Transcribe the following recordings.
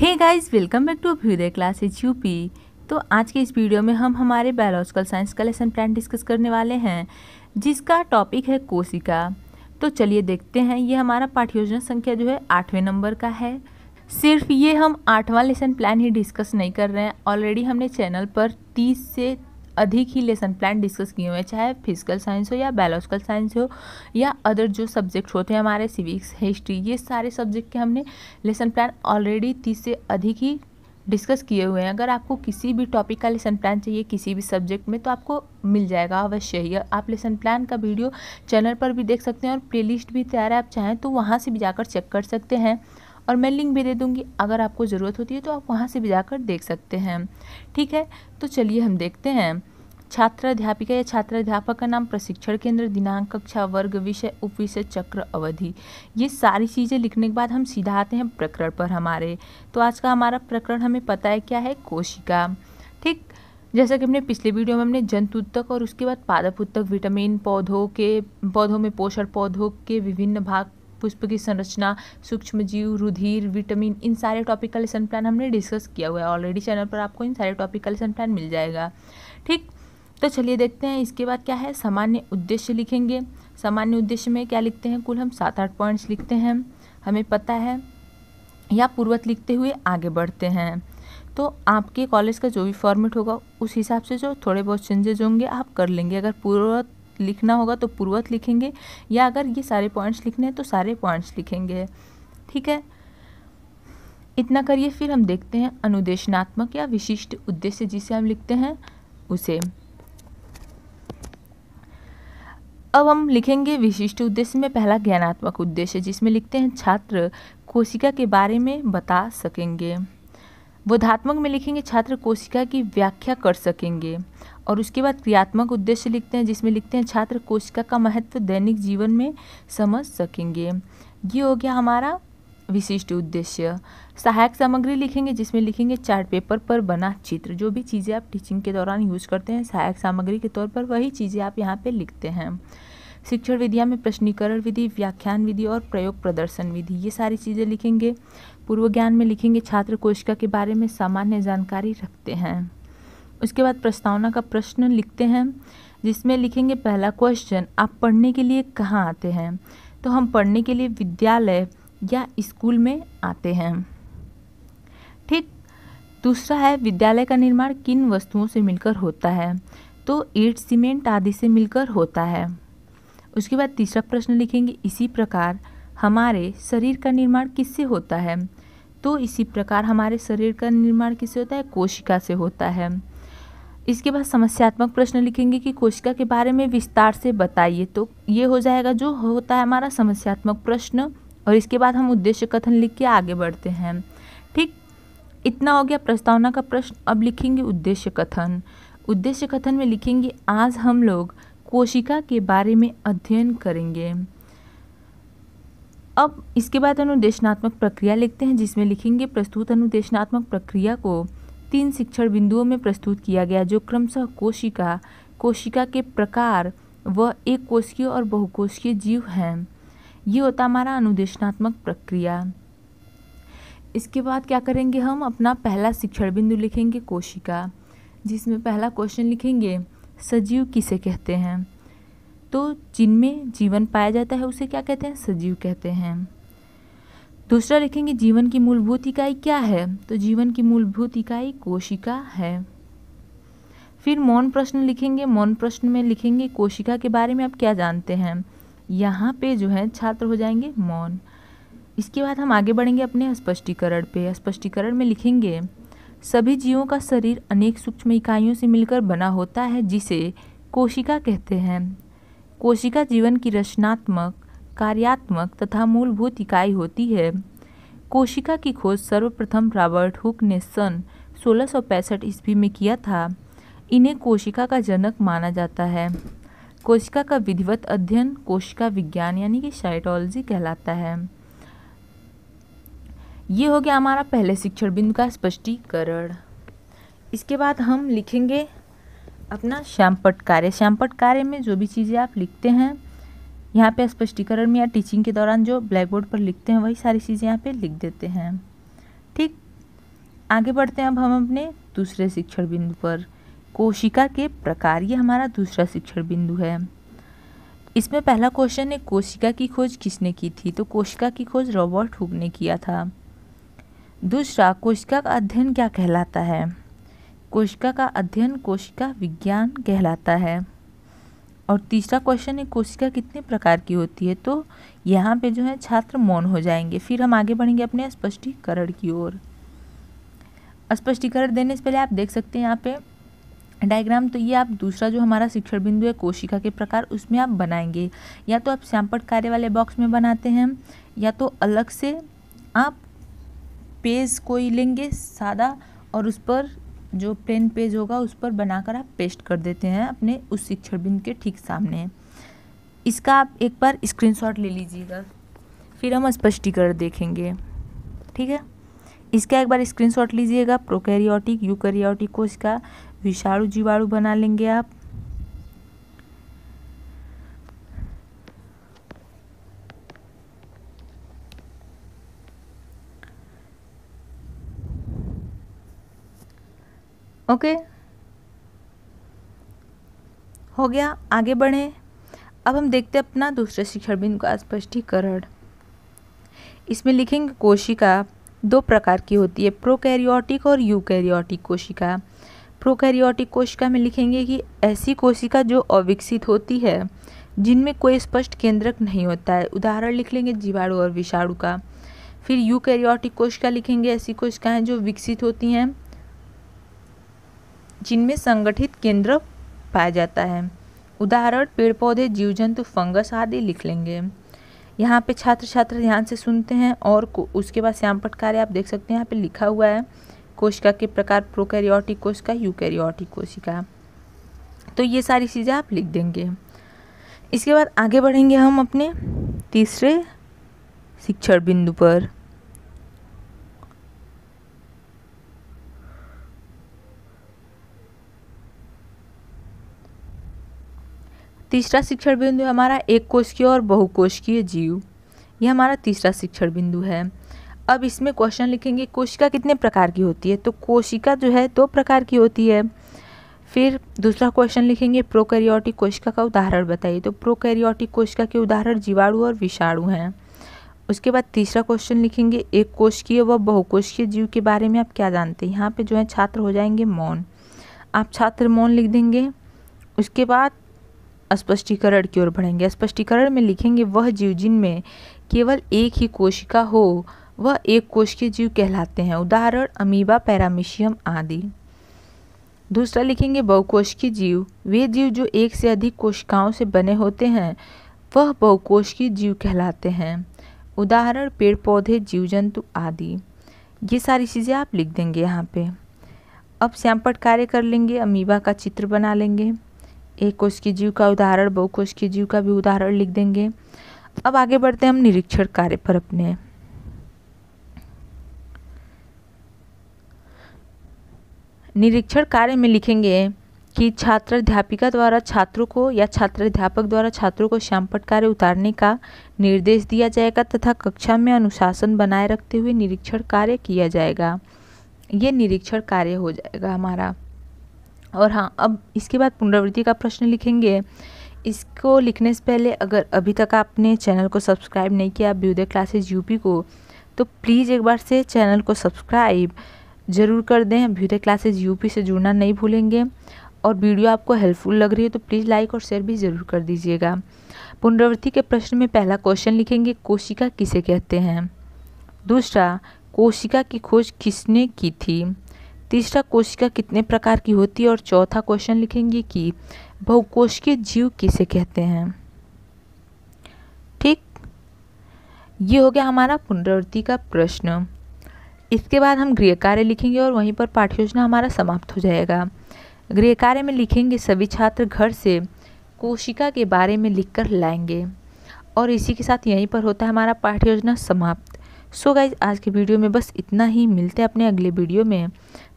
hey guys welcome back to Abhyudaya classes UP तो आज के इस वीडियो में हम हमारे बायोलॉजिकल साइंस का लेसन प्लान डिस्कस करने वाले हैं जिसका टॉपिक है कोशिका तो चलिए देखते हैं ये हमारा पाठ योजना संख्या जो है आठवें नंबर का है सिर्फ ये हम आठवां लेसन प्लान ही डिस्कस नहीं कर रहे हैं ऑलरेडी हमने चैनल पर तीस से अधिक ही लेसन प्लान डिस्कस किए हुए हैं चाहे फिजिकल साइंस हो या बायोलॉजिकल साइंस हो या अदर जो सब्जेक्ट होते हैं हमारे सिविक्स हिस्ट्री ये सारे सब्जेक्ट के हमने लेसन प्लान ऑलरेडी तीस से अधिक ही डिस्कस किए हुए हैं अगर आपको किसी भी टॉपिक का लेसन प्लान चाहिए किसी भी सब्जेक्ट में तो आपको मिल जाएगा अवश्य ही आप लेसन प्लान का वीडियो चैनल पर भी देख सकते हैं और प्लेलिस्ट भी तैयार है आप चाहें तो वहाँ से भी जाकर चेक कर सकते हैं और मैं लिंक भी दे दूँगी अगर आपको ज़रूरत होती है तो आप वहाँ से भी जाकर देख सकते हैं ठीक है तो चलिए हम देखते हैं छात्र अध्यापिका या छात्र अध्यापक का नाम प्रशिक्षण केंद्र दिनांक कक्षा वर्ग विषय उप विषय चक्र अवधि ये सारी चीज़ें लिखने के बाद हम सीधा आते हैं प्रकरण पर हमारे तो आज का हमारा प्रकरण हमें पता है क्या है कोशिका ठीक जैसा कि हमने पिछले वीडियो में हमने जंतु उत्तक और उसके बाद पादप उत्तक विटामिन पौधों के पौधों में पोषण पौधों के विभिन्न भाग पुष्प की संरचना सूक्ष्म जीव रुधिर विटामिन इन सारे टॉपिक का लेसन प्लान हमने डिस्कस किया हुआ है ऑलरेडी चैनल पर आपको इन सारे टॉपिक का लेसन प्लान मिल जाएगा ठीक तो चलिए देखते हैं इसके बाद क्या है सामान्य उद्देश्य लिखेंगे सामान्य उद्देश्य में क्या लिखते हैं कुल हम सात आठ पॉइंट्स लिखते हैं हमें पता है या पूर्वत लिखते हुए आगे बढ़ते हैं तो आपके कॉलेज का जो भी फॉर्मेट होगा उस हिसाब से जो थोड़े बहुत चेंजेज होंगे आप कर लेंगे अगर पूर्वत लिखना होगा तो पूर्वत लिखेंगे या अगर ये सारे पॉइंट्स लिखने हैं तो सारे पॉइंट्स लिखेंगे ठीक है इतना करिए फिर हम देखते हैं अनुदेशनात्मक या विशिष्ट उद्देश्य जिसे हम लिखते हैं उसे अब हम लिखेंगे विशिष्ट उद्देश्य में पहला ज्ञानात्मक उद्देश्य जिसमें लिखते हैं छात्र कोशिका के बारे में बता सकेंगे बोधात्मक में लिखेंगे छात्र कोशिका की व्याख्या कर सकेंगे और उसके बाद क्रियात्मक उद्देश्य लिखते हैं जिसमें लिखते हैं छात्र कोशिका का महत्व दैनिक जीवन में समझ सकेंगे ये हो गया हमारा विशिष्ट उद्देश्य सहायक सामग्री लिखेंगे जिसमें लिखेंगे चार्ट पेपर पर बना चित्र जो भी चीज़ें आप टीचिंग के दौरान यूज़ करते हैं सहायक सामग्री के तौर पर वही चीज़ें आप यहाँ पर लिखते हैं शिक्षण विधिया में प्रश्नीकरण विधि व्याख्यान विधि और प्रयोग प्रदर्शन विधि ये सारी चीज़ें लिखेंगे पूर्व ज्ञान में लिखेंगे छात्र कोशिका के बारे में सामान्य जानकारी रखते हैं उसके बाद प्रस्तावना का प्रश्न लिखते हैं जिसमें लिखेंगे पहला क्वेश्चन आप पढ़ने के लिए कहाँ आते हैं तो हम पढ़ने के लिए विद्यालय या स्कूल में आते हैं ठीक दूसरा है विद्यालय का निर्माण किन वस्तुओं से मिलकर होता है तो ईट सीमेंट आदि से मिलकर होता है उसके बाद तीसरा प्रश्न लिखेंगे इसी प्रकार हमारे शरीर का निर्माण किससे होता है तो इसी प्रकार हमारे शरीर का निर्माण किससे होता है कोशिका से होता है इसके बाद समस्यात्मक प्रश्न लिखेंगे कि कोशिका के बारे में विस्तार से बताइए तो ये हो जाएगा जो होता है हमारा समस्यात्मक प्रश्न और इसके बाद हम उद्देश्य कथन लिख के आगे बढ़ते हैं ठीक इतना हो गया प्रस्तावना का प्रश्न अब लिखेंगे उद्देश्य कथन उद्देश्य कथन में लिखेंगे आज हम लोग कोशिका के बारे में अध्ययन करेंगे अब इसके बाद अनुदेशनात्मक प्रक्रिया लिखते हैं जिसमें लिखेंगे प्रस्तुत अनुदेशनात्मक प्रक्रिया को तीन शिक्षण बिंदुओं में प्रस्तुत किया गया जो क्रमशः कोशिका कोशिका के प्रकार व एक कोशिकीय और बहुकोशिकीय जीव हैं ये होता हमारा अनुदेशनात्मक प्रक्रिया इसके बाद क्या करेंगे हम अपना पहला शिक्षण बिंदु लिखेंगे कोशिका जिसमें पहला क्वेश्चन लिखेंगे सजीव किसे कहते हैं तो जिनमें जीवन पाया जाता है उसे क्या कहते हैं सजीव कहते हैं दूसरा लिखेंगे जीवन की मूलभूत इकाई क्या है तो जीवन की मूलभूत इकाई कोशिका है फिर मौन प्रश्न लिखेंगे मौन प्रश्न में लिखेंगे कोशिका के बारे में आप क्या जानते हैं यहाँ पे जो है छात्र हो जाएंगे मौन इसके बाद हम आगे बढ़ेंगे अपने स्पष्टीकरण पे स्पष्टीकरण में लिखेंगे सभी जीवों का शरीर अनेक सूक्ष्म इकाइयों से मिलकर बना होता है जिसे कोशिका कहते हैं कोशिका जीवन की रचनात्मक कार्यात्मक तथा मूलभूत इकाई होती है कोशिका की खोज सर्वप्रथम रॉबर्ट हुक ने सन सोलह ईस्वी में किया था इन्हें कोशिका का जनक माना जाता है कोशिका का विधिवत अध्ययन कोशिका विज्ञान यानी कि साइटोलॉजी कहलाता है ये हो गया हमारा पहले शिक्षण बिंदु का स्पष्टीकरण इसके बाद हम लिखेंगे अपना श्यामपट कार्य श्यामपट कार्य में जो भी चीज़ें आप लिखते हैं यहाँ पे स्पष्टीकरण में या टीचिंग के दौरान जो ब्लैक बोर्ड पर लिखते हैं वही सारी चीज़ें यहाँ पे लिख देते हैं ठीक आगे बढ़ते हैं अब हम अपने दूसरे शिक्षण बिंदु पर कोशिका के प्रकार ये हमारा दूसरा शिक्षण बिंदु है इसमें पहला क्वेश्चन है कोशिका की खोज किसने की थी तो कोशिका की खोज रॉबर्ट हुक ने किया था दूसरा कोशिका का अध्ययन क्या कहलाता है कोशिका का अध्ययन कोशिका विज्ञान कहलाता है और तीसरा क्वेश्चन है कोशिका कितने प्रकार की होती है तो यहाँ पे जो है छात्र मौन हो जाएंगे फिर हम आगे बढ़ेंगे अपने स्पष्टीकरण की ओर स्पष्टीकरण देने से पहले आप देख सकते हैं यहाँ पे डायग्राम तो ये आप दूसरा जो हमारा शिक्षण बिंदु है कोशिका के प्रकार उसमें आप बनाएंगे या तो आप श्यामपट कार्य वाले बॉक्स में बनाते हैं या तो अलग से आप पेज कोई लेंगे सादा और उस पर जो प्लेन पेज होगा उस पर बनाकर आप पेस्ट कर देते हैं अपने उस शिक्षण बिंद के ठीक सामने इसका आप एक बार स्क्रीनशॉट ले लीजिएगा फिर हम स्पष्टीकरण देखेंगे ठीक है इसका एक बार स्क्रीनशॉट लीजिएगा प्रोकैरियोटिक यूकैरियोटिक कोश का विषाणु जीवाणु बना लेंगे आप ओके हो गया आगे बढ़े अब हम देखते हैं अपना दूसरे शिक्षण बिंदु का स्पष्टीकरण इसमें लिखेंगे कोशिका दो प्रकार की होती है प्रोकैरियोटिक और यूकैरियोटिक कोशिका प्रोकैरियोटिक कोशिका में लिखेंगे कि ऐसी कोशिका जो अविकसित होती है जिनमें कोई स्पष्ट केंद्रक नहीं होता है उदाहरण लिख लेंगे जीवाणु और विषाणु का फिर यूकैरियोटिक कोशिका लिखेंगे ऐसी कोशिकाएँ जो विकसित होती हैं जिनमें संगठित केंद्र पाया जाता है उदाहरण पेड़ पौधे जीव जंतु फंगस आदि लिख लेंगे यहाँ पे छात्र छात्र ध्यान से सुनते हैं और उसके बाद श्याम पटकार्य आप देख सकते हैं यहाँ पे लिखा हुआ है कोशिका के प्रकार प्रोकैरियोटिक कोशिका यूकैरियोटिक कोशिका तो ये सारी चीज़ें आप लिख देंगे इसके बाद आगे बढ़ेंगे हम अपने तीसरे शिक्षण बिंदु पर तीसरा शिक्षण बिंदु हमारा एक कोशिकीय और की जीव यह हमारा तीसरा शिक्षण बिंदु है अब इसमें क्वेश्चन लिखेंगे कोशिका कितने प्रकार की होती है तो कोशिका जो है दो प्रकार की होती है फिर दूसरा क्वेश्चन लिखेंगे प्रोकैरियोटिक कोशिका का उदाहरण बताइए तो प्रोकैरियोटिक कोशिका के उदाहरण जीवाणु और विषाणु हैं उसके बाद तीसरा क्वेश्चन लिखेंगे एक की व बहुकोशिकीय जीव के बारे में आप क्या जानते हैं यहाँ पे जो है छात्र हो जाएंगे मौन आप छात्र मौन लिख देंगे उसके बाद स्पष्टीकरण की ओर बढ़ेंगे स्पष्टीकरण में लिखेंगे वह जीव जिनमें केवल एक ही कोशिका हो वह एक कोश के जीव कहलाते हैं उदाहरण अमीबा पैरामिशियम आदि दूसरा लिखेंगे की जीव वे जीव जो एक से अधिक कोशिकाओं से बने होते हैं वह की जीव कहलाते हैं उदाहरण पेड़ पौधे जीव जंतु आदि ये सारी चीज़ें आप लिख देंगे यहाँ पे अब सैंपट कार्य कर लेंगे अमीबा का चित्र बना लेंगे एक जीव का उदाहरण बहु जीव का भी उदाहरण लिख देंगे अब आगे बढ़ते हैं हम निरीक्षण कार्य पर अपने निरीक्षण कार्य में लिखेंगे कि छात्र अध्यापिका द्वारा छात्रों को या छात्र अध्यापक द्वारा छात्रों को श्यामपट कार्य उतारने का निर्देश दिया जाएगा तथा कक्षा में अनुशासन बनाए रखते हुए निरीक्षण कार्य किया जाएगा ये निरीक्षण कार्य हो जाएगा हमारा और हाँ अब इसके बाद पुनरावृत्ति का प्रश्न लिखेंगे इसको लिखने से पहले अगर अभी तक आपने चैनल को सब्सक्राइब नहीं किया व्यूदय क्लासेज यूपी को तो प्लीज़ एक बार से चैनल को सब्सक्राइब ज़रूर कर दें व्यूदय क्लासेज यूपी से जुड़ना नहीं भूलेंगे और वीडियो आपको हेल्पफुल लग रही है तो प्लीज़ लाइक और शेयर भी ज़रूर कर दीजिएगा पुनरावृत्ति के प्रश्न में पहला क्वेश्चन लिखेंगे कोशिका किसे कहते हैं दूसरा कोशिका की खोज किसने की थी तीसरा कोशिका कितने प्रकार की होती है और चौथा क्वेश्चन लिखेंगे कि बहुकोशिकीय जीव किसे कहते हैं ठीक ये हो गया हमारा पुनरावृत्ति का प्रश्न इसके बाद हम गृह कार्य लिखेंगे और वहीं पर पाठ्य योजना हमारा समाप्त हो जाएगा गृह कार्य में लिखेंगे सभी छात्र घर से कोशिका के बारे में लिखकर लाएंगे और इसी के साथ यहीं पर होता है हमारा पाठ्य योजना समाप्त सो so गाइज आज के वीडियो में बस इतना ही मिलते हैं अपने अगले वीडियो में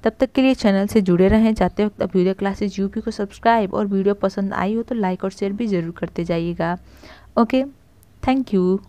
तब तक के लिए चैनल से जुड़े रहें जाते वक्त अभ्युदय क्लासेज यूपी को सब्सक्राइब और वीडियो पसंद आई हो तो लाइक और शेयर भी ज़रूर करते जाइएगा ओके थैंक यू